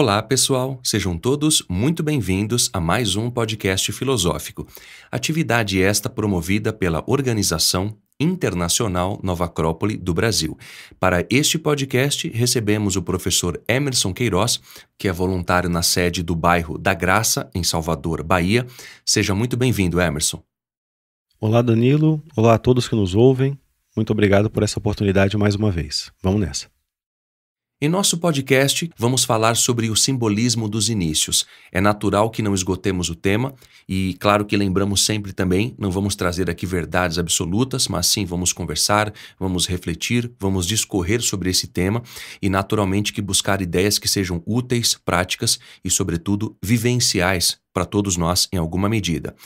Olá, pessoal! Sejam todos muito bem-vindos a mais um podcast filosófico. Atividade esta promovida pela Organização Internacional Nova Acrópole do Brasil. Para este podcast, recebemos o professor Emerson Queiroz, que é voluntário na sede do bairro da Graça, em Salvador, Bahia. Seja muito bem-vindo, Emerson. Olá, Danilo. Olá a todos que nos ouvem. Muito obrigado por essa oportunidade mais uma vez. Vamos nessa. Em nosso podcast, vamos falar sobre o simbolismo dos inícios. É natural que não esgotemos o tema e, claro, que lembramos sempre também, não vamos trazer aqui verdades absolutas, mas sim vamos conversar, vamos refletir, vamos discorrer sobre esse tema e, naturalmente, que buscar ideias que sejam úteis, práticas e, sobretudo, vivenciais para todos nós em alguma medida.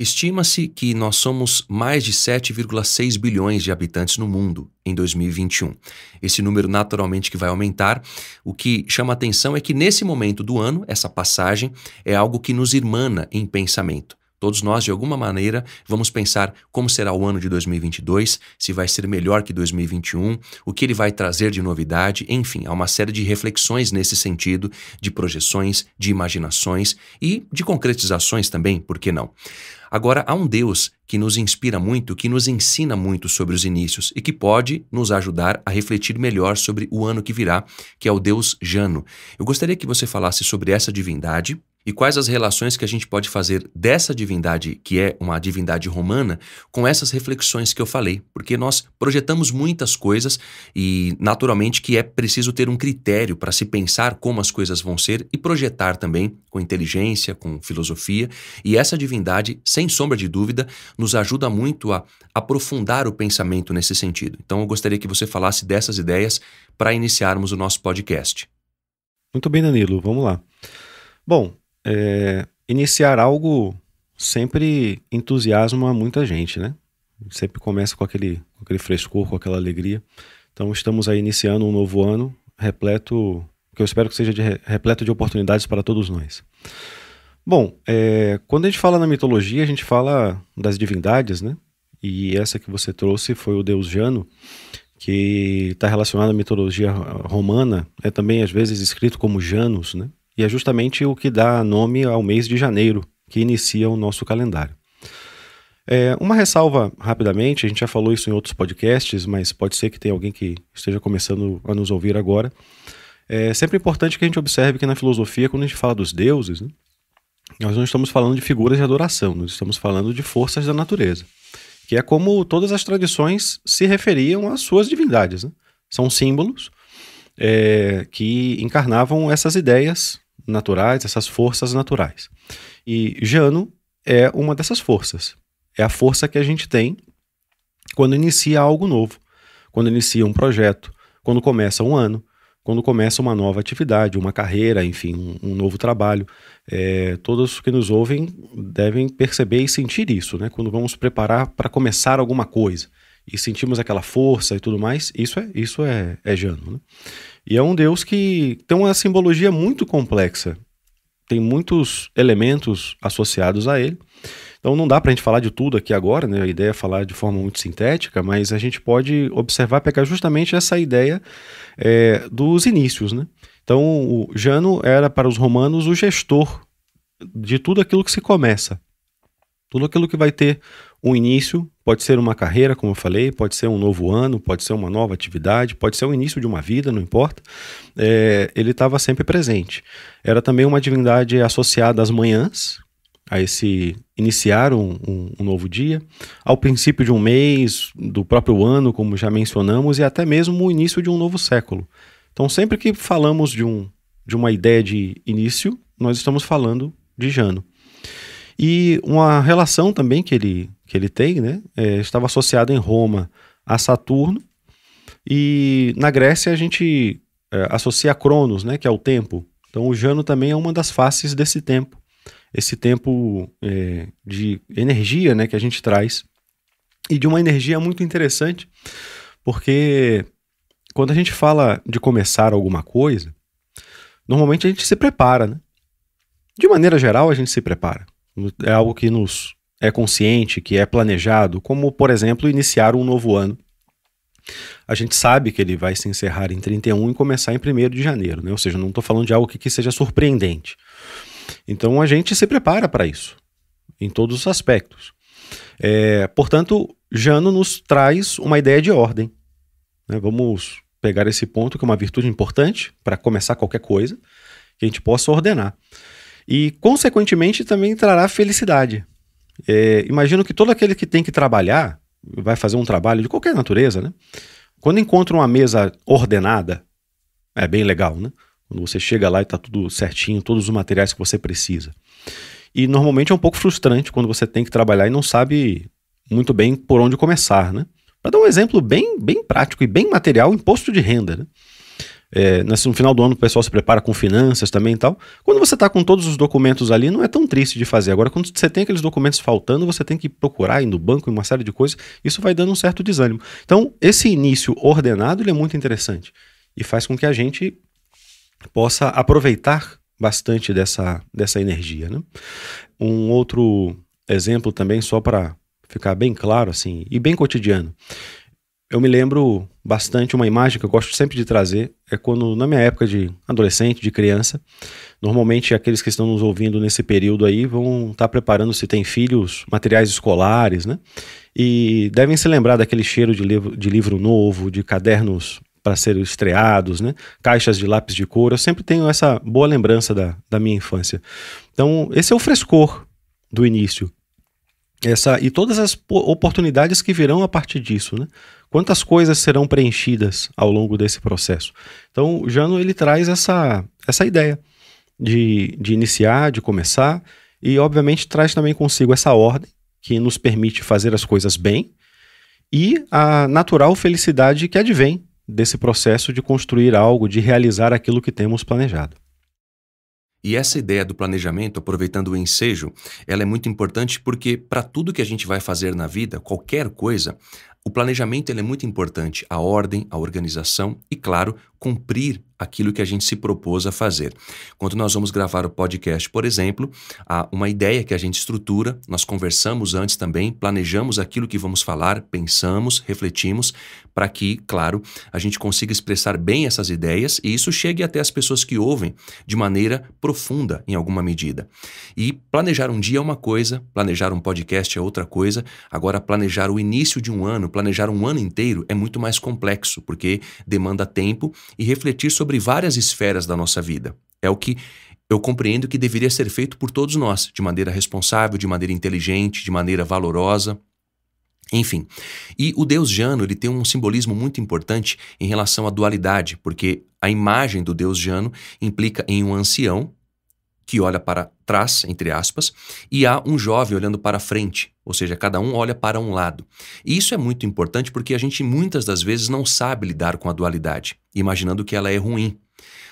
Estima-se que nós somos mais de 7,6 bilhões de habitantes no mundo em 2021. Esse número naturalmente que vai aumentar. O que chama atenção é que nesse momento do ano, essa passagem é algo que nos irmana em pensamento. Todos nós, de alguma maneira, vamos pensar como será o ano de 2022, se vai ser melhor que 2021, o que ele vai trazer de novidade, enfim, há uma série de reflexões nesse sentido, de projeções, de imaginações e de concretizações também, por que não? Agora, há um Deus que nos inspira muito, que nos ensina muito sobre os inícios e que pode nos ajudar a refletir melhor sobre o ano que virá, que é o Deus Jano. Eu gostaria que você falasse sobre essa divindade, e quais as relações que a gente pode fazer dessa divindade, que é uma divindade romana, com essas reflexões que eu falei, porque nós projetamos muitas coisas e naturalmente que é preciso ter um critério para se pensar como as coisas vão ser e projetar também com inteligência, com filosofia, e essa divindade, sem sombra de dúvida, nos ajuda muito a aprofundar o pensamento nesse sentido. Então eu gostaria que você falasse dessas ideias para iniciarmos o nosso podcast. Muito bem, Danilo, vamos lá. Bom, é, iniciar algo sempre entusiasma muita gente, né? Sempre começa com aquele, com aquele frescor, com aquela alegria. Então estamos aí iniciando um novo ano repleto, que eu espero que seja de, repleto de oportunidades para todos nós. Bom, é, quando a gente fala na mitologia, a gente fala das divindades, né? E essa que você trouxe foi o deus Jano, que está relacionado à mitologia romana, é também às vezes escrito como Janus, né? e é justamente o que dá nome ao mês de janeiro, que inicia o nosso calendário. É, uma ressalva rapidamente, a gente já falou isso em outros podcasts, mas pode ser que tenha alguém que esteja começando a nos ouvir agora. É sempre importante que a gente observe que na filosofia, quando a gente fala dos deuses, né, nós não estamos falando de figuras de adoração, nós estamos falando de forças da natureza, que é como todas as tradições se referiam às suas divindades. Né? São símbolos é, que encarnavam essas ideias naturais, essas forças naturais. E Jano é uma dessas forças. É a força que a gente tem quando inicia algo novo, quando inicia um projeto, quando começa um ano, quando começa uma nova atividade, uma carreira, enfim, um, um novo trabalho. É, todos que nos ouvem devem perceber e sentir isso, né? Quando vamos preparar para começar alguma coisa e sentimos aquela força e tudo mais, isso é isso é, é Jano. Né? E é um Deus que tem uma simbologia muito complexa, tem muitos elementos associados a ele. Então não dá para a gente falar de tudo aqui agora, né? a ideia é falar de forma muito sintética, mas a gente pode observar, pegar justamente essa ideia é, dos inícios. Né? Então o Jano era para os romanos o gestor de tudo aquilo que se começa, tudo aquilo que vai ter um início, pode ser uma carreira, como eu falei, pode ser um novo ano, pode ser uma nova atividade, pode ser o início de uma vida, não importa. É, ele estava sempre presente. Era também uma divindade associada às manhãs, a esse iniciar um, um, um, novo dia, ao princípio de um mês, do próprio ano, como já mencionamos, e até mesmo o início de um novo século. Então, sempre que falamos de, um, de uma ideia de início, nós estamos falando de Jano. E uma relação também que ele que ele tem, né, é, estava associado em Roma a Saturno. E na Grécia a gente é, associa a Cronos, né, que é o tempo. Então o Jano também é uma das faces desse tempo. Esse tempo é, de energia né, que a gente traz. E de uma energia muito interessante, porque quando a gente fala de começar alguma coisa, normalmente a gente se prepara, né? De maneira geral, a gente se prepara. É algo que nos é consciente, que é planejado, como, por exemplo, iniciar um novo ano. A gente sabe que ele vai se encerrar em 31 e começar em 1 de janeiro, né? ou seja, não estou falando de algo que, que seja surpreendente. Então a gente se prepara para isso, em todos os aspectos. É, portanto, Jano nos traz uma ideia de ordem. Né? Vamos pegar esse ponto, que é uma virtude importante para começar qualquer coisa, que a gente possa ordenar. E, consequentemente, também trará felicidade. É, imagino que todo aquele que tem que trabalhar, vai fazer um trabalho de qualquer natureza, né? Quando encontra uma mesa ordenada, é bem legal, né? Quando você chega lá e está tudo certinho, todos os materiais que você precisa. E normalmente é um pouco frustrante quando você tem que trabalhar e não sabe muito bem por onde começar, né? Para dar um exemplo bem, bem prático e bem material, imposto de renda. Né? É, no final do ano o pessoal se prepara com finanças também e tal. Quando você está com todos os documentos ali, não é tão triste de fazer. Agora, quando você tem aqueles documentos faltando, você tem que procurar ir no banco e uma série de coisas, isso vai dando um certo desânimo. Então, esse início ordenado ele é muito interessante e faz com que a gente possa aproveitar bastante dessa, dessa energia. Né? Um outro exemplo também, só para ficar bem claro assim e bem cotidiano eu me lembro bastante uma imagem que eu gosto sempre de trazer é quando na minha época de adolescente, de criança, normalmente aqueles que estão nos ouvindo nesse período aí vão estar tá preparando se tem filhos, materiais escolares, né? E devem se lembrar daquele cheiro de livro, de livro novo, de cadernos para serem estreados, né? Caixas de lápis de cor. Eu sempre tenho essa boa lembrança da, da minha infância. Então, esse é o frescor do início. Essa, e todas as oportunidades que virão a partir disso, né? quantas coisas serão preenchidas ao longo desse processo. Então, o Jano ele traz essa, essa ideia de, de iniciar, de começar, e obviamente traz também consigo essa ordem que nos permite fazer as coisas bem e a natural felicidade que advém desse processo de construir algo, de realizar aquilo que temos planejado. E essa ideia do planejamento, aproveitando o ensejo, ela é muito importante porque para tudo que a gente vai fazer na vida, qualquer coisa, o planejamento é muito importante, a ordem, a organização e, claro, cumprir aquilo que a gente se propôs a fazer. Quando nós vamos gravar o podcast, por exemplo, há uma ideia que a gente estrutura, nós conversamos antes também, planejamos aquilo que vamos falar, pensamos, refletimos, para que, claro, a gente consiga expressar bem essas ideias e isso chegue até as pessoas que ouvem de maneira profunda, em alguma medida. E planejar um dia é uma coisa, planejar um podcast é outra coisa, agora planejar o início de um ano, planejar um ano inteiro é muito mais complexo, porque demanda tempo e refletir sobre várias esferas da nossa vida. É o que eu compreendo que deveria ser feito por todos nós, de maneira responsável, de maneira inteligente, de maneira valorosa. Enfim, e o deus Jano ele tem um simbolismo muito importante em relação à dualidade, porque a imagem do deus Jano implica em um ancião que olha para trás, entre aspas, e há um jovem olhando para frente, ou seja, cada um olha para um lado. E isso é muito importante porque a gente muitas das vezes não sabe lidar com a dualidade, imaginando que ela é ruim.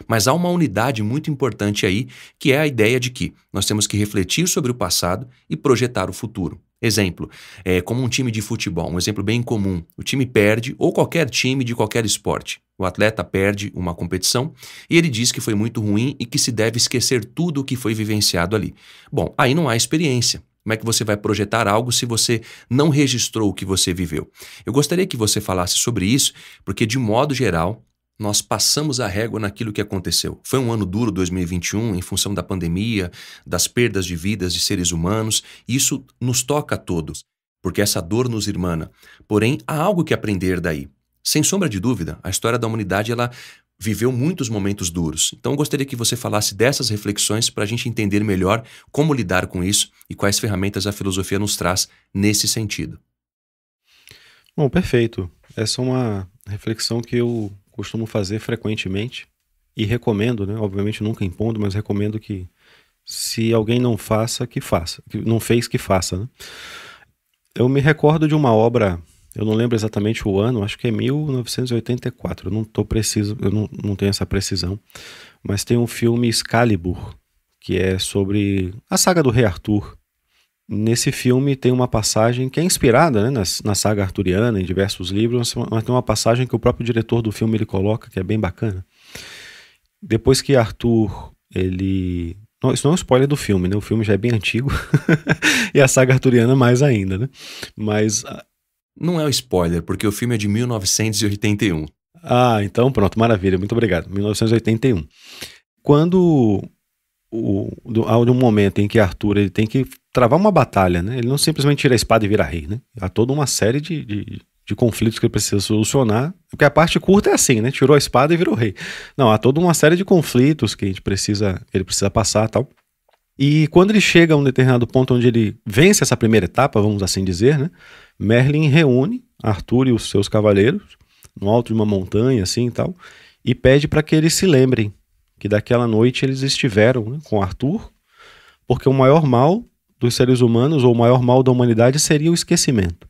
Mas há uma unidade muito importante aí, que é a ideia de que nós temos que refletir sobre o passado e projetar o futuro. Exemplo, é, como um time de futebol, um exemplo bem comum. O time perde, ou qualquer time de qualquer esporte. O atleta perde uma competição e ele diz que foi muito ruim e que se deve esquecer tudo o que foi vivenciado ali. Bom, aí não há experiência. Como é que você vai projetar algo se você não registrou o que você viveu? Eu gostaria que você falasse sobre isso, porque, de modo geral, nós passamos a régua naquilo que aconteceu. Foi um ano duro 2021 em função da pandemia, das perdas de vidas de seres humanos, e isso nos toca a todos, porque essa dor nos irmana. Porém, há algo que aprender daí. Sem sombra de dúvida, a história da humanidade ela viveu muitos momentos duros. Então eu gostaria que você falasse dessas reflexões para a gente entender melhor como lidar com isso e quais ferramentas a filosofia nos traz nesse sentido. Bom, perfeito. Essa é uma reflexão que eu costumo fazer frequentemente e recomendo, né? Obviamente nunca impondo, mas recomendo que se alguém não faça, que faça, que não fez, que faça. Né? Eu me recordo de uma obra eu não lembro exatamente o ano, acho que é 1984. Eu não tô preciso, eu não, não tenho essa precisão. Mas tem um filme Excalibur, que é sobre a saga do Rei Arthur. Nesse filme tem uma passagem que é inspirada né, na, na saga arturiana, em diversos livros, mas tem uma passagem que o próprio diretor do filme ele coloca, que é bem bacana. Depois que Arthur, ele não, isso não é um spoiler do filme, né? O filme já é bem antigo. e a saga arturiana mais ainda, né? Mas não é um spoiler, porque o filme é de 1981. Ah, então pronto, maravilha, muito obrigado. 1981. Quando o, do, há um momento em que Arthur ele tem que travar uma batalha, né? Ele não simplesmente tira a espada e vira rei, né? Há toda uma série de, de, de conflitos que ele precisa solucionar. Porque a parte curta é assim, né? Tirou a espada e virou rei. Não, há toda uma série de conflitos que a gente precisa, ele precisa passar tal. E quando ele chega a um determinado ponto onde ele vence essa primeira etapa, vamos assim dizer, né? Merlin reúne Arthur e os seus cavaleiros no alto de uma montanha, assim e tal, e pede para que eles se lembrem que daquela noite eles estiveram né, com Arthur, porque o maior mal dos seres humanos ou o maior mal da humanidade seria o esquecimento.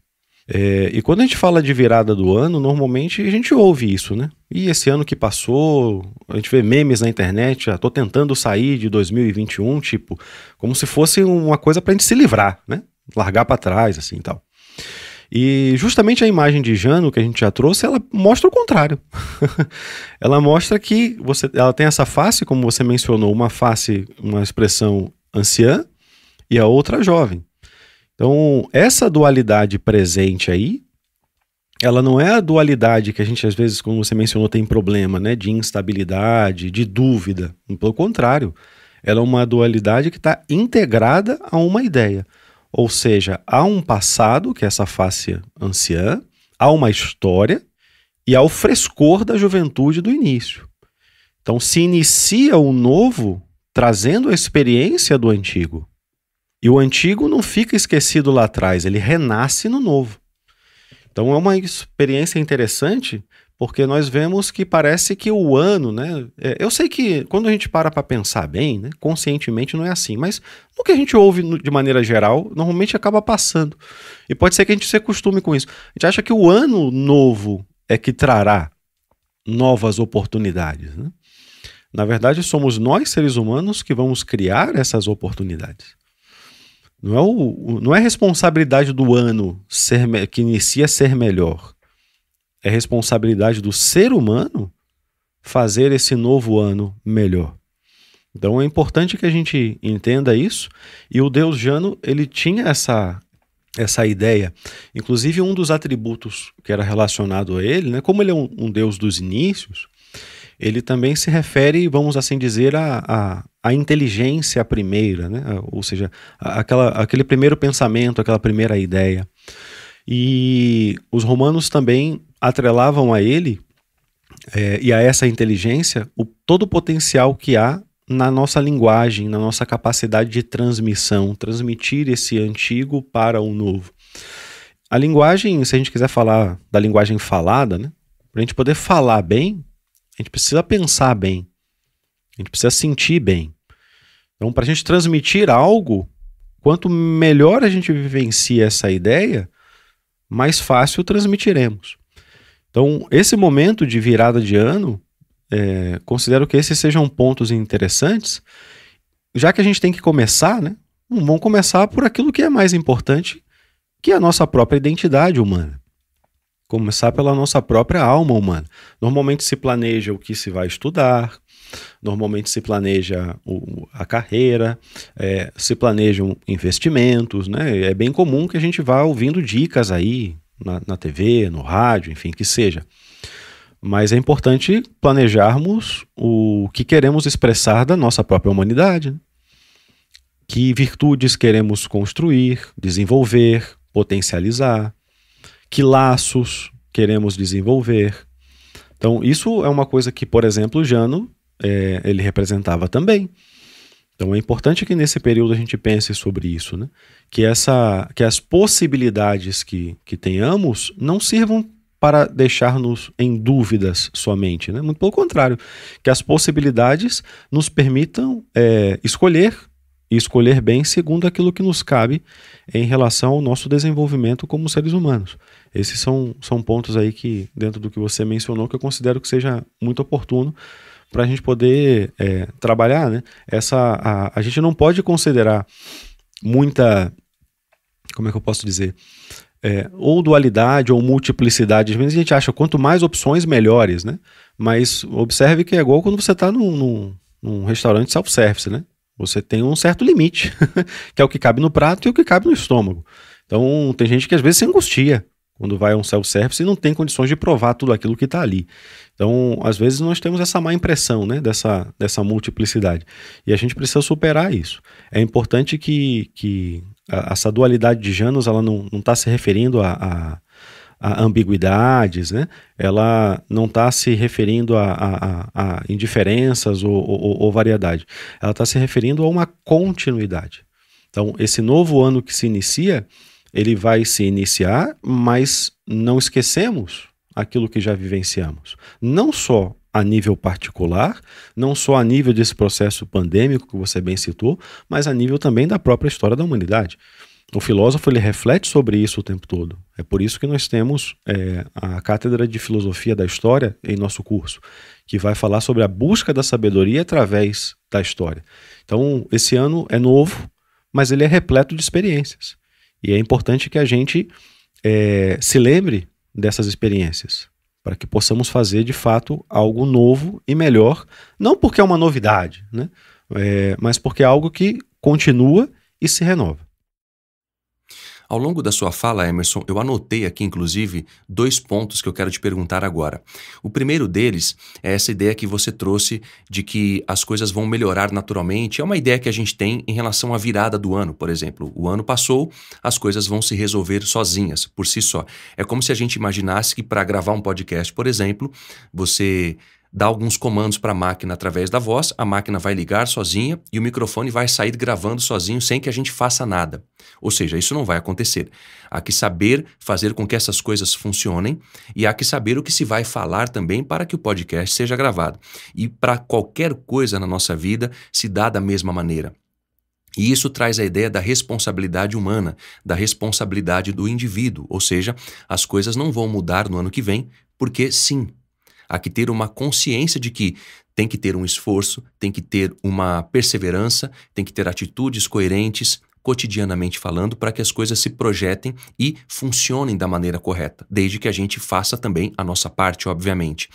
É, e quando a gente fala de virada do ano, normalmente a gente ouve isso, né? E esse ano que passou, a gente vê memes na internet, ah, tô tentando sair de 2021, tipo, como se fosse uma coisa a gente se livrar, né? Largar para trás, assim, tal. E justamente a imagem de Jano que a gente já trouxe, ela mostra o contrário. ela mostra que você, ela tem essa face, como você mencionou, uma face, uma expressão anciã e a outra jovem. Então, essa dualidade presente aí, ela não é a dualidade que a gente às vezes, como você mencionou, tem problema, né, de instabilidade, de dúvida. Pelo contrário, ela é uma dualidade que está integrada a uma ideia. Ou seja, há um passado, que é essa face anciã, há uma história e há o frescor da juventude do início. Então se inicia o novo trazendo a experiência do antigo. E o antigo não fica esquecido lá atrás, ele renasce no novo. Então é uma experiência interessante porque nós vemos que parece que o ano, né? É, eu sei que quando a gente para para pensar bem, né, conscientemente não é assim, mas o que a gente ouve de maneira geral, normalmente acaba passando. E pode ser que a gente se acostume com isso. A gente acha que o ano novo é que trará novas oportunidades, né? Na verdade, somos nós, seres humanos, que vamos criar essas oportunidades. Não é, o, não é responsabilidade do ano ser, que inicia ser melhor é responsabilidade do ser humano fazer esse novo ano melhor. Então é importante que a gente entenda isso, e o Deus Jano, ele tinha essa essa ideia. Inclusive um dos atributos que era relacionado a ele, né, como ele é um, um Deus dos inícios, ele também se refere, vamos assim dizer, à a, a, a, inteligência primeira, né? ou seja, aquela, aquele primeiro pensamento, aquela primeira ideia. E os romanos também atrelavam a ele é, e a essa inteligência o, todo o potencial que há na nossa linguagem, na nossa capacidade de transmissão, transmitir esse antigo para o novo. A linguagem, se a gente quiser falar da linguagem falada, né, para a gente poder falar bem, a gente precisa pensar bem, a gente precisa sentir bem. Então, para a gente transmitir algo, quanto melhor a gente vivencia essa ideia, mais fácil transmitiremos. Então, esse momento de virada de ano, é, considero que esses sejam pontos interessantes, já que a gente tem que começar, né? Vamos começar por aquilo que é mais importante, que é a nossa própria identidade humana. Começar pela nossa própria alma humana. Normalmente se planeja o que se vai estudar, normalmente se planeja o, a carreira, é, se planejam investimentos, né? É bem comum que a gente vá ouvindo dicas aí, na, na TV, no rádio, enfim, que seja. Mas é importante planejarmos o que queremos expressar da nossa própria humanidade. Né? Que virtudes queremos construir, desenvolver, potencializar, que laços queremos desenvolver. Então, isso é uma coisa que, por exemplo, Jano é, eh, ele representava também. Então é importante que nesse período a gente pense sobre isso, né? Que, essa, que as possibilidades que, que tenhamos não sirvam para deixar-nos em dúvidas somente, né? Muito pelo contrário, que as possibilidades nos permitam é, escolher e escolher bem segundo aquilo que nos cabe em relação ao nosso desenvolvimento como seres humanos. Esses são, são pontos aí que, dentro do que você mencionou, que eu considero que seja muito oportuno para a gente poder é, trabalhar, né? Essa, a, a gente não pode considerar muita, como é que eu posso dizer? É, ou dualidade ou multiplicidade. Às vezes a gente acha quanto mais opções, melhores, né? Mas observe que é igual quando você está num, num, num, restaurante self-service, né? Você tem um certo limite, que é o que cabe no prato e o que cabe no estômago. Então tem gente que às vezes se angustia quando vai a um self-service e não tem condições de provar tudo aquilo que está ali. Então, às vezes, nós temos essa má impressão né, dessa, dessa multiplicidade. E a gente precisa superar isso. É importante que, que a, essa dualidade de Janus ela não está se referindo a, a, a, ambiguidades, né? ela não está se referindo a, a indiferenças ou, ou, ou variedade. Ela está se referindo a uma continuidade. Então, esse novo ano que se inicia ele vai se iniciar, mas não esquecemos aquilo que já vivenciamos. Não só a nível particular, não só a nível desse processo pandêmico que você bem citou, mas a nível também da própria história da humanidade. O filósofo ele reflete sobre isso o tempo todo. É por isso que nós temos é, a cátedra de filosofia da história em nosso curso, que vai falar sobre a busca da sabedoria através da história. Então, esse ano é novo, mas ele é repleto de experiências. E é importante que a gente é, se lembre dessas experiências, para que possamos fazer de fato algo novo e melhor, não porque é uma novidade, né? É, mas porque é algo que continua e se renova. Ao longo da sua fala, Emerson, eu anotei aqui, inclusive, dois pontos que eu quero te perguntar agora. O primeiro deles é essa ideia que você trouxe de que as coisas vão melhorar naturalmente. É uma ideia que a gente tem em relação à virada do ano, por exemplo. O ano passou, as coisas vão se resolver sozinhas, por si só. É como se a gente imaginasse que para gravar um podcast, por exemplo, você dá alguns comandos para a máquina através da voz, a máquina vai ligar sozinha e o microfone vai sair gravando sozinho sem que a gente faça nada. Ou seja, isso não vai acontecer. Há que saber fazer com que essas coisas funcionem e há que saber o que se vai falar também para que o podcast seja gravado. E para qualquer coisa na nossa vida se dá da mesma maneira. E isso traz a ideia da responsabilidade humana, da responsabilidade do indivíduo, ou seja, as coisas não vão mudar no ano que vem, porque sim, Há que ter uma consciência de que tem que ter um esforço, tem que ter uma perseverança, tem que ter atitudes coerentes, cotidianamente falando, para que as coisas se projetem e funcionem da maneira correta, desde que a gente faça também a nossa parte, obviamente.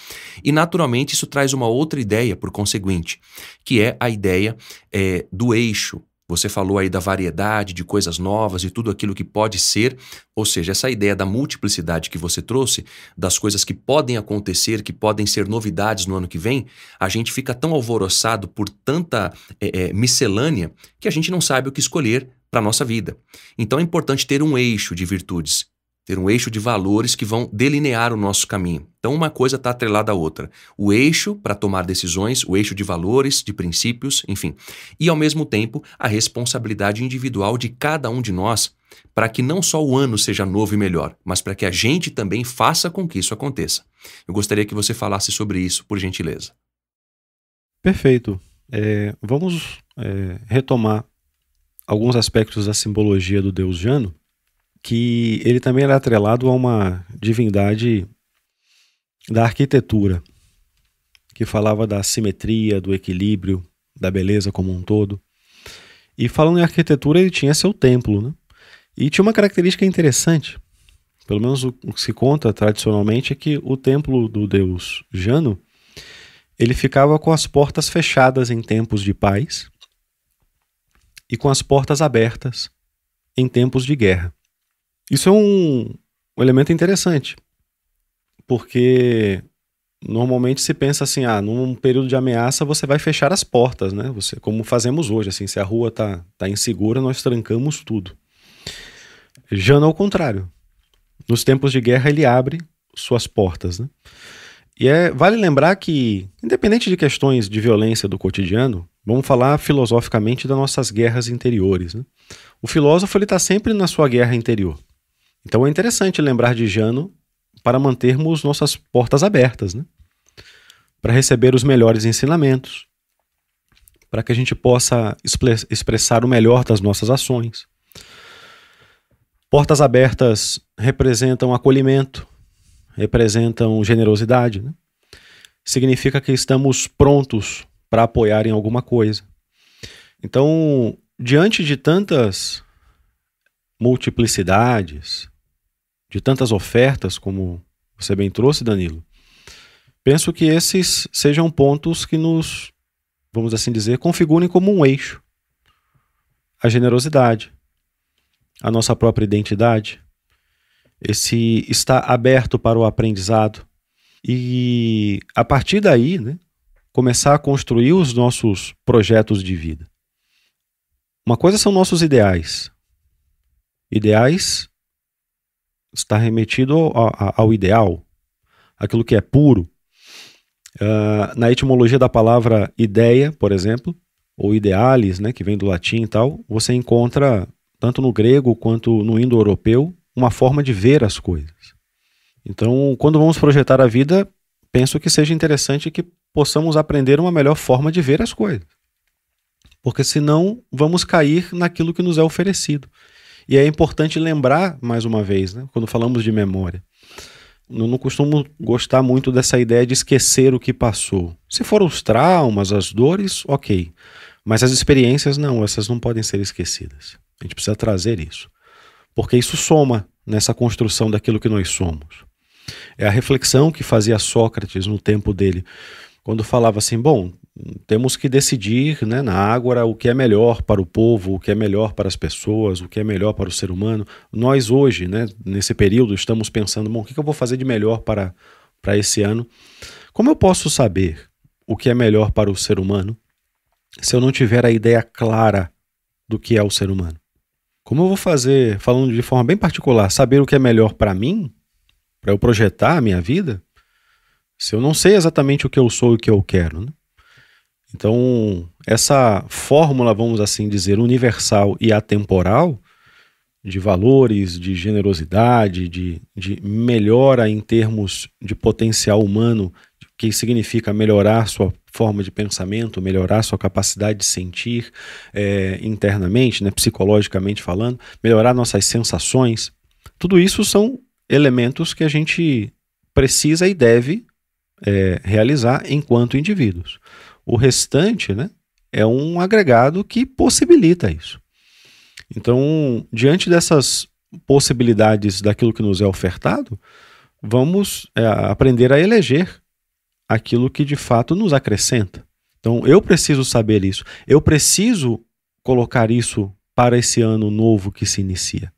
E, naturalmente, isso traz uma outra ideia, por conseguinte, que é a ideia é, do eixo, você falou aí da variedade de coisas novas e tudo aquilo que pode ser, ou seja, essa ideia da multiplicidade que você trouxe, das coisas que podem acontecer, que podem ser novidades no ano que vem, a gente fica tão alvoroçado por tanta é, é, miscelânea que a gente não sabe o que escolher para a nossa vida. Então é importante ter um eixo de virtudes ter um eixo de valores que vão delinear o nosso caminho. Então, uma coisa está atrelada à outra. O eixo para tomar decisões, o eixo de valores, de princípios, enfim. E, ao mesmo tempo, a responsabilidade individual de cada um de nós para que não só o ano seja novo e melhor, mas para que a gente também faça com que isso aconteça. Eu gostaria que você falasse sobre isso, por gentileza. Perfeito. É, vamos é, retomar alguns aspectos da simbologia do deus Jano que ele também era atrelado a uma divindade da arquitetura, que falava da simetria, do equilíbrio, da beleza como um todo. E falando em arquitetura, ele tinha seu templo, né? E tinha uma característica interessante, pelo menos o que se conta tradicionalmente, é que o templo do deus Jano, ele ficava com as portas fechadas em tempos de paz e com as portas abertas em tempos de guerra. Isso é um, um elemento interessante, porque normalmente se pensa assim, ah, num período de ameaça você vai fechar as portas, né? Você, como fazemos hoje, assim, se a rua tá, tá insegura, nós trancamos tudo. Já não é o contrário. Nos tempos de guerra ele abre suas portas, né? E é, vale lembrar que, independente de questões de violência do cotidiano, vamos falar filosoficamente das nossas guerras interiores. Né? O filósofo ele está sempre na sua guerra interior. Então é interessante lembrar de Jano para mantermos nossas portas abertas, né? para receber os melhores ensinamentos, para que a gente possa expressar o melhor das nossas ações. Portas abertas representam acolhimento, representam generosidade. Né? Significa que estamos prontos para apoiar em alguma coisa. Então, diante de tantas multiplicidades, de tantas ofertas, como você bem trouxe, Danilo, penso que esses sejam pontos que nos, vamos assim dizer, configurem como um eixo. A generosidade, a nossa própria identidade, esse estar aberto para o aprendizado e a partir daí, né, começar a construir os nossos projetos de vida. Uma coisa são nossos ideais. Ideais está remetido ao, ao ideal, aquilo que é puro. Uh, na etimologia da palavra ideia, por exemplo, ou idealis, né, que vem do latim e tal, você encontra, tanto no grego quanto no indo-europeu, uma forma de ver as coisas. Então, quando vamos projetar a vida, penso que seja interessante que possamos aprender uma melhor forma de ver as coisas. Porque senão vamos cair naquilo que nos é oferecido. E é importante lembrar, mais uma vez, né, quando falamos de memória. Eu não costumo gostar muito dessa ideia de esquecer o que passou. Se foram os traumas, as dores, ok. Mas as experiências, não, essas não podem ser esquecidas. A gente precisa trazer isso. Porque isso soma nessa construção daquilo que nós somos. É a reflexão que fazia Sócrates no tempo dele, quando falava assim: bom, temos que decidir né, na Ágora o que é melhor para o povo, o que é melhor para as pessoas, o que é melhor para o ser humano. Nós hoje, né, nesse período, estamos pensando, bom, o que eu vou fazer de melhor para, para esse ano? Como eu posso saber o que é melhor para o ser humano se eu não tiver a ideia clara do que é o ser humano? Como eu vou fazer, falando de forma bem particular, saber o que é melhor para mim, para eu projetar a minha vida, se eu não sei exatamente o que eu sou e o que eu quero, né? Então, essa fórmula, vamos assim dizer, universal e atemporal, de valores, de generosidade, de, de melhora em termos de potencial humano, que significa melhorar sua forma de pensamento, melhorar sua capacidade de sentir é, internamente, né, psicologicamente falando, melhorar nossas sensações. Tudo isso são elementos que a gente precisa e deve é, realizar enquanto indivíduos. O restante né, é um agregado que possibilita isso. Então, diante dessas possibilidades daquilo que nos é ofertado, vamos é, aprender a eleger aquilo que de fato nos acrescenta. Então, eu preciso saber isso. Eu preciso colocar isso para esse ano novo que se inicia.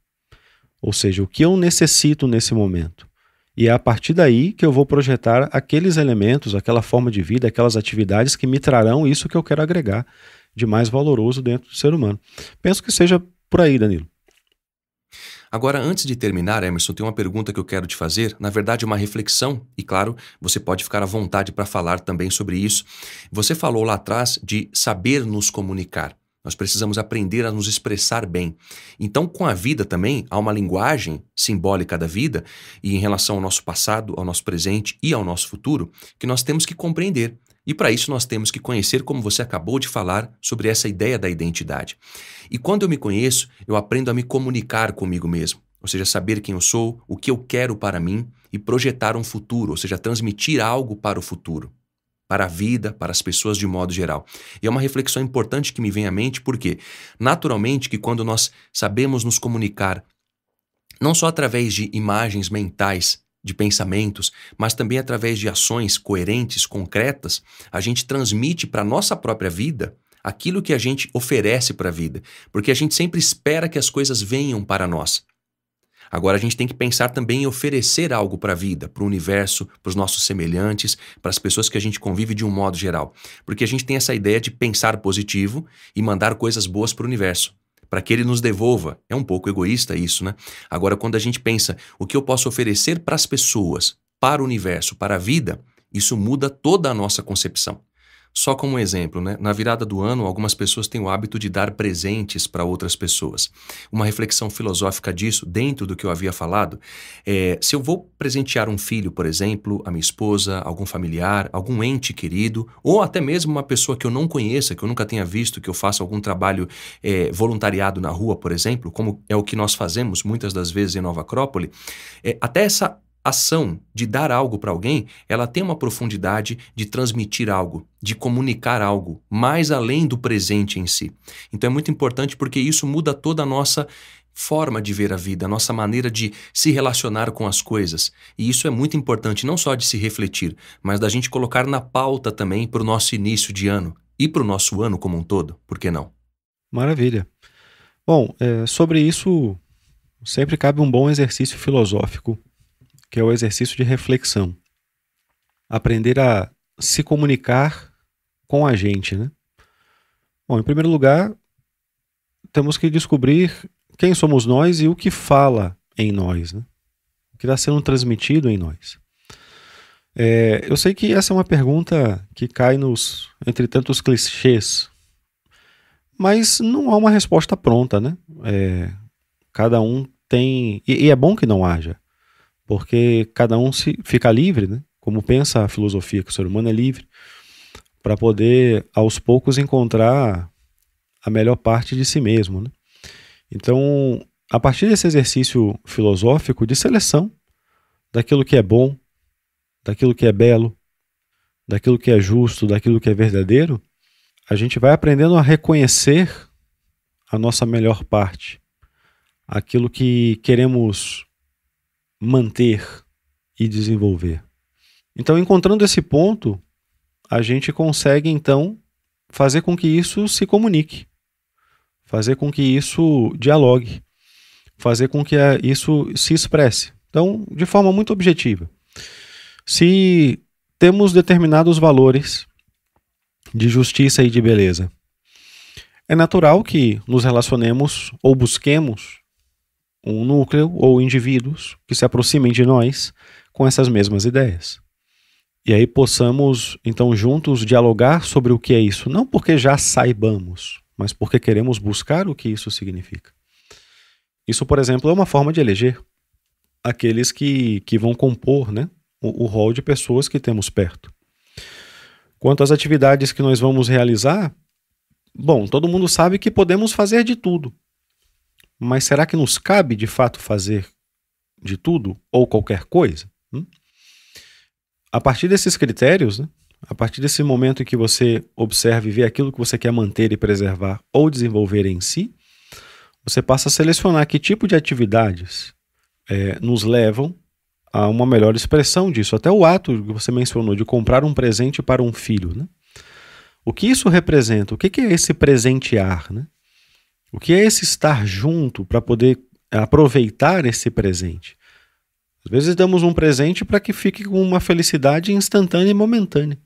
Ou seja, o que eu necessito nesse momento. E é a partir daí que eu vou projetar aqueles elementos, aquela forma de vida, aquelas atividades que me trarão isso que eu quero agregar de mais valoroso dentro do ser humano. Penso que seja por aí, Danilo. Agora, antes de terminar, Emerson, tem uma pergunta que eu quero te fazer, na verdade, uma reflexão, e claro, você pode ficar à vontade para falar também sobre isso. Você falou lá atrás de saber nos comunicar. Nós precisamos aprender a nos expressar bem. Então, com a vida também, há uma linguagem simbólica da vida, e em relação ao nosso passado, ao nosso presente e ao nosso futuro, que nós temos que compreender. E para isso nós temos que conhecer, como você acabou de falar, sobre essa ideia da identidade. E quando eu me conheço, eu aprendo a me comunicar comigo mesmo, ou seja, saber quem eu sou, o que eu quero para mim e projetar um futuro, ou seja, transmitir algo para o futuro para a vida, para as pessoas de modo geral. E é uma reflexão importante que me vem à mente, porque, naturalmente, que quando nós sabemos nos comunicar, não só através de imagens mentais, de pensamentos, mas também através de ações coerentes, concretas, a gente transmite para a nossa própria vida aquilo que a gente oferece para a vida, porque a gente sempre espera que as coisas venham para nós. Agora a gente tem que pensar também em oferecer algo para a vida, para o universo, para os nossos semelhantes, para as pessoas que a gente convive de um modo geral. Porque a gente tem essa ideia de pensar positivo e mandar coisas boas para o universo para que ele nos devolva. É um pouco egoísta isso, né? Agora, quando a gente pensa o que eu posso oferecer para as pessoas, para o universo, para a vida, isso muda toda a nossa concepção. Só como um exemplo, né? na virada do ano, algumas pessoas têm o hábito de dar presentes para outras pessoas. Uma reflexão filosófica disso, dentro do que eu havia falado, é: se eu vou presentear um filho, por exemplo, a minha esposa, algum familiar, algum ente querido, ou até mesmo uma pessoa que eu não conheça, que eu nunca tenha visto, que eu faça algum trabalho é, voluntariado na rua, por exemplo, como é o que nós fazemos muitas das vezes em Nova Acrópole, é, até essa ação de dar algo para alguém, ela tem uma profundidade de transmitir algo, de comunicar algo, mais além do presente em si. Então é muito importante porque isso muda toda a nossa forma de ver a vida, a nossa maneira de se relacionar com as coisas. E isso é muito importante, não só de se refletir, mas da gente colocar na pauta também para o nosso início de ano e para o nosso ano como um todo, por que não? Maravilha. Bom, é, sobre isso sempre cabe um bom exercício filosófico que é o exercício de reflexão. Aprender a se comunicar com a gente, né? Bom, em primeiro lugar, temos que descobrir quem somos nós e o que fala em nós, né? O que está sendo transmitido em nós. É, eu sei que essa é uma pergunta que cai nos, entre tantos clichês, mas não há uma resposta pronta, né? É, cada um tem. E, e, é bom que não haja porque cada um se fica livre, né? Como pensa a filosofia que o ser humano é livre para poder aos poucos encontrar a melhor parte de si mesmo, né? Então, a partir desse exercício filosófico de seleção daquilo que é bom, daquilo que é belo, daquilo que é justo, daquilo que é verdadeiro, a gente vai aprendendo a reconhecer a nossa melhor parte, aquilo que queremos manter e desenvolver. Então, encontrando esse ponto, a gente consegue então fazer com que isso se comunique, fazer com que isso dialogue, fazer com que é, isso se expresse. Então, de forma muito objetiva. Se temos determinados valores de justiça e de beleza, é natural que nos relacionemos ou busquemos um núcleo ou indivíduos que se aproximem de nós com essas mesmas ideias. E aí possamos, então, juntos dialogar sobre o que é isso, não porque já saibamos, mas porque queremos buscar o que isso significa. Isso, por exemplo, é uma forma de eleger aqueles que, que vão compor né, o, o rol de pessoas que temos perto. Quanto às atividades que nós vamos realizar, bom, todo mundo sabe que podemos fazer de tudo. Mas será que nos cabe de fato fazer de tudo ou qualquer coisa? Hum? A partir desses critérios, né? a partir desse momento em que você observa e vê aquilo que você quer manter e preservar ou desenvolver em si, você passa a selecionar que tipo de atividades é, nos levam a uma melhor expressão disso. Até o ato que você mencionou de comprar um presente para um filho. Né? O que isso representa? O que é esse presentear? Né? O que é esse estar junto para poder é, aproveitar esse presente? Às vezes damos um presente para que fique com uma felicidade instantânea e momentânea.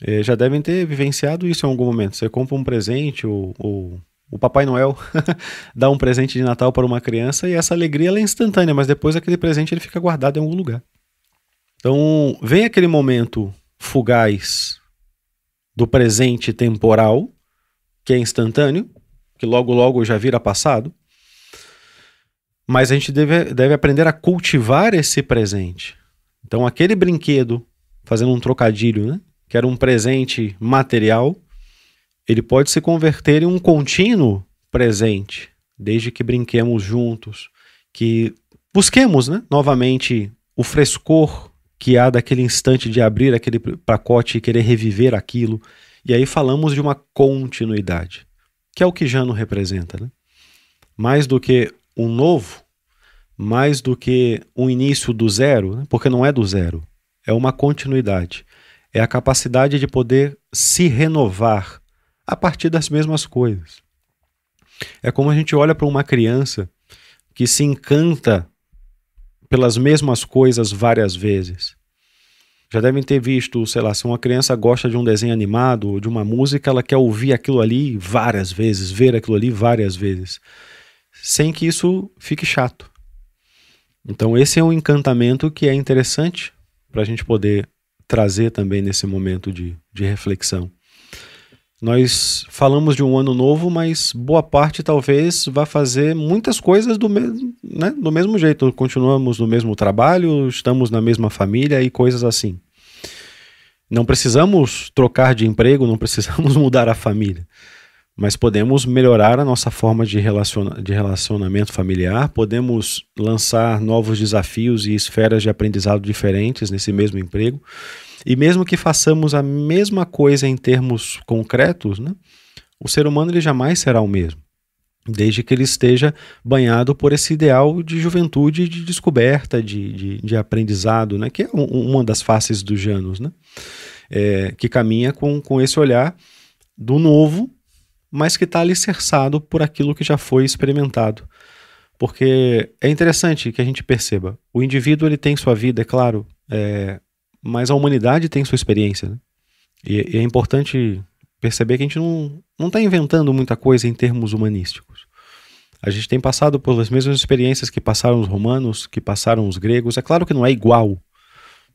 É, já devem ter vivenciado isso em algum momento. Você compra um presente, ou, ou o Papai Noel dá um presente de Natal para uma criança e essa alegria é instantânea, mas depois aquele presente ele fica guardado em algum lugar. Então vem aquele momento fugaz do presente temporal, que é instantâneo, que logo logo já vira passado. Mas a gente deve, deve aprender a cultivar esse presente. Então, aquele brinquedo, fazendo um trocadilho, né? que era um presente material, ele pode se converter em um contínuo presente, desde que brinquemos juntos, que busquemos né, novamente o frescor que há daquele instante de abrir aquele pacote e querer reviver aquilo. E aí falamos de uma continuidade que é o que Jano representa. Né? Mais do que um novo, mais do que um início do zero, né? porque não é do zero, é uma continuidade. É a capacidade de poder se renovar a partir das mesmas coisas. É como a gente olha para uma criança que se encanta pelas mesmas coisas várias vezes. Já devem ter visto, sei lá, se uma criança gosta de um desenho animado ou de uma música, ela quer ouvir aquilo ali várias vezes, ver aquilo ali várias vezes, sem que isso fique chato. Então, esse é um encantamento que é interessante para a gente poder trazer também nesse momento de, de reflexão. Nós falamos de um ano novo, mas boa parte talvez vá fazer muitas coisas do mesmo, né? do mesmo jeito. Continuamos no mesmo trabalho, estamos na mesma família e coisas assim. Não precisamos trocar de emprego, não precisamos mudar a família, mas podemos melhorar a nossa forma de, relaciona de relacionamento familiar, podemos lançar novos desafios e esferas de aprendizado diferentes nesse mesmo emprego. E mesmo que façamos a mesma coisa em termos concretos, né, o ser humano ele jamais será o mesmo, desde que ele esteja banhado por esse ideal de juventude, de descoberta, de, de, de aprendizado, né, que é uma das faces do Janus, né, é, que caminha com, com esse olhar do novo, mas que está alicerçado por aquilo que já foi experimentado. Porque é interessante que a gente perceba, o indivíduo ele tem sua vida, é claro, é, mas a humanidade tem sua experiência. Né? E, e, é importante perceber que a gente não está inventando muita coisa em termos humanísticos. A gente tem passado pelas mesmas experiências que passaram os romanos, que passaram os gregos. É claro que não é igual,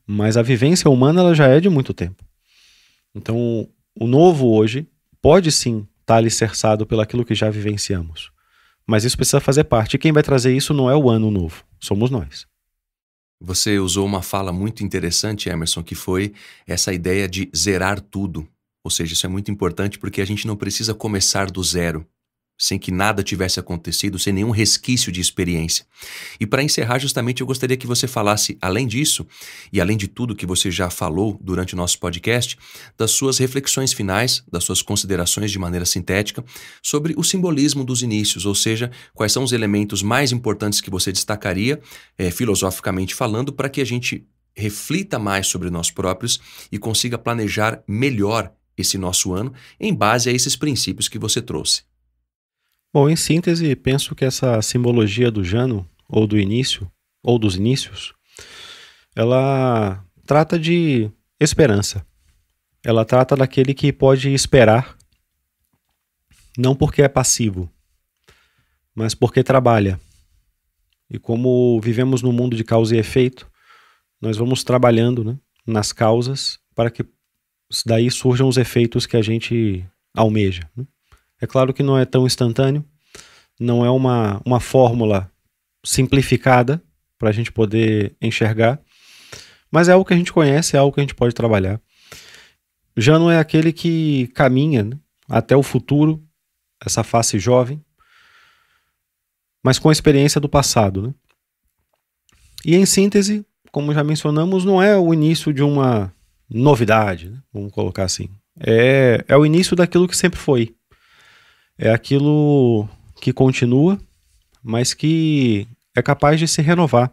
mas a vivência humana ela já é de muito tempo. Então, o novo hoje pode sim estar tá alicerçado pelaquilo que já vivenciamos. Mas isso precisa fazer parte. E quem vai trazer isso não é o ano novo, somos nós. Você usou uma fala muito interessante, Emerson, que foi essa ideia de zerar tudo. Ou seja, isso é muito importante porque a gente não precisa começar do zero sem que nada tivesse acontecido, sem nenhum resquício de experiência. E para encerrar, justamente, eu gostaria que você falasse, além disso, e além de tudo que você já falou durante o nosso podcast, das suas reflexões finais, das suas considerações de maneira sintética, sobre o simbolismo dos inícios, ou seja, quais são os elementos mais importantes que você destacaria, é, filosoficamente falando, para que a gente reflita mais sobre nós próprios e consiga planejar melhor esse nosso ano em base a esses princípios que você trouxe. Bom, em síntese, penso que essa simbologia do Jano, ou do início, ou dos inícios, ela trata de esperança. Ela trata daquele que pode esperar, não porque é passivo, mas porque trabalha. E como vivemos num mundo de causa e efeito, nós vamos trabalhando né, nas causas para que daí surjam os efeitos que a gente almeja. Né? É claro que não é tão instantâneo, não é uma, uma fórmula simplificada para a gente poder enxergar, mas é algo que a gente conhece, é algo que a gente pode trabalhar. Já não é aquele que caminha né, até o futuro, essa face jovem, mas com a experiência do passado. Né? E em síntese, como já mencionamos, não é o início de uma novidade, né? vamos colocar assim. É, é o início daquilo que sempre foi é aquilo que continua, mas que é capaz de se renovar,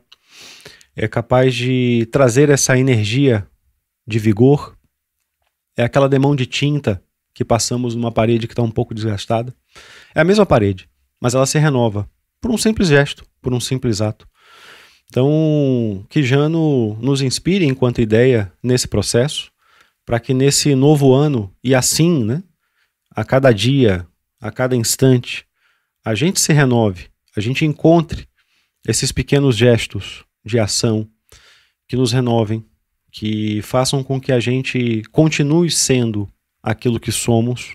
é capaz de trazer essa energia de vigor, é aquela demão de tinta que passamos numa parede que está um pouco desgastada. É a mesma parede, mas ela se renova por um simples gesto, por um simples ato. Então, que Jano nos inspire enquanto ideia nesse processo, para que nesse novo ano, e assim, né, a cada dia, a cada instante, a gente se renove, a gente encontre esses pequenos gestos de ação que nos renovem, que façam com que a gente continue sendo aquilo que somos,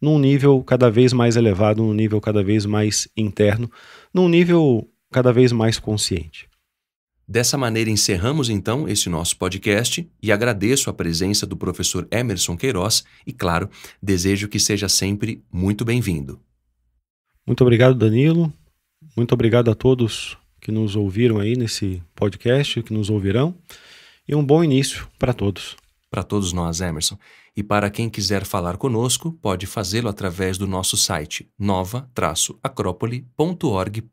num nível cada vez mais elevado, num nível cada vez mais interno, num nível cada vez mais consciente. Dessa maneira, encerramos então esse nosso podcast e agradeço a presença do professor Emerson Queiroz e, claro, desejo que seja sempre muito bem-vindo. Muito obrigado, Danilo. Muito obrigado a todos que nos ouviram aí nesse podcast, que nos ouvirão. E um bom início para todos. Para todos nós, Emerson. E para quem quiser falar conosco, pode fazê-lo através do nosso site nova-acrópole.org.br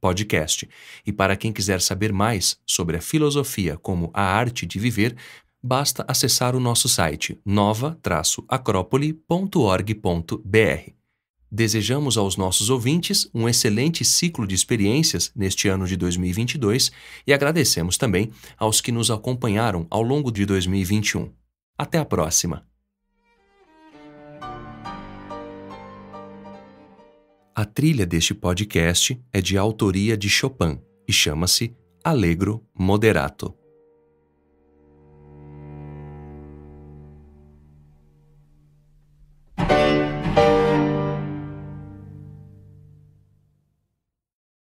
podcast. E para quem quiser saber mais sobre a filosofia como a arte de viver, basta acessar o nosso site nova-acrópole.org.br. Desejamos aos nossos ouvintes um excelente ciclo de experiências neste ano de 2022 e agradecemos também aos que nos acompanharam ao longo de 2021. Até a próxima! A trilha deste podcast é de autoria de Chopin e chama-se Allegro Moderato.